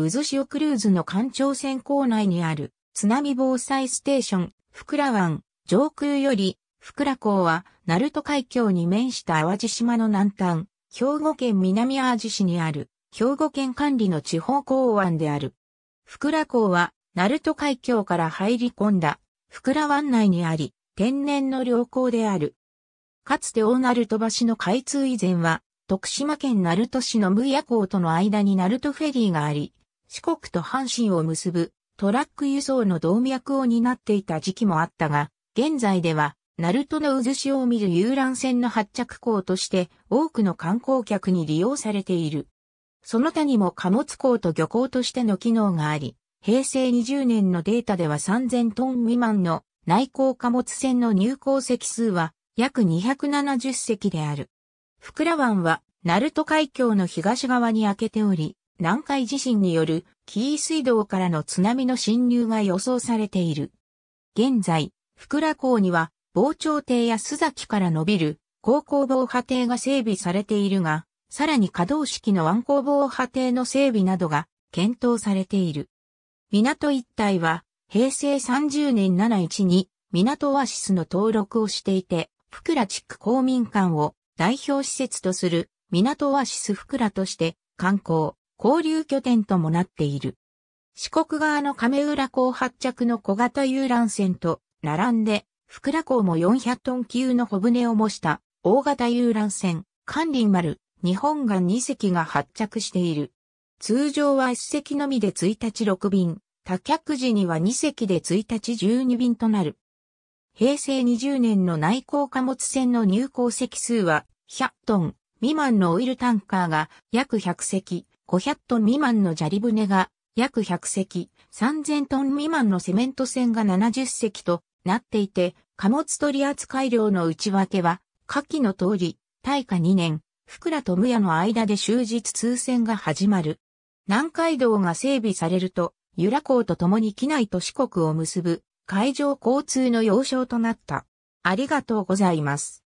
渦潮クルーズの環状線構内にある津波防災ステーション、福良湾、上空より、福良港は、鳴門海峡に面した淡路島の南端、兵庫県南淡路市にある、兵庫県管理の地方港湾である。福良港は、鳴門海峡から入り込んだ、福良湾内にあり、天然の良港である。かつて大鳴門橋の開通以前は、徳島県鳴門市の無夜港との間に鳴門フェリーがあり、四国と阪神を結ぶトラック輸送の動脈を担っていた時期もあったが、現在では、ナルトの渦潮を見る遊覧船の発着港として多くの観光客に利用されている。その他にも貨物港と漁港としての機能があり、平成20年のデータでは3000トン未満の内港貨物船の入港席数は約270隻である。福良湾は、ルト海峡の東側に開けており、南海地震による紀伊水道からの津波の侵入が予想されている。現在、福良港には防潮堤や須崎から伸びる高校防波堤が整備されているが、さらに可動式の湾口防波堤の整備などが検討されている。港一帯は平成30年71に港オアシスの登録をしていて、福良地区公民館を代表施設とする港オアシス福良として観光、交流拠点ともなっている。四国側の亀浦港発着の小型遊覧船と並んで、福良港も400トン級の小舟を模した大型遊覧船、関林丸、日本岸2隻が発着している。通常は1隻のみで1日6便、多客時には2隻で1日12便となる。平成20年の内港貨物船の入港席数は100トン未満のオイルタンカーが約100隻、500トン未満の砂利船が約100隻、3000トン未満のセメント船が70隻となっていて、貨物取扱量の内訳は、下記の通り、大化2年、福良と無屋の間で終日通船が始まる。南海道が整備されると、由良港と共に機内と四国を結ぶ海上交通の要衝となった。ありがとうございます。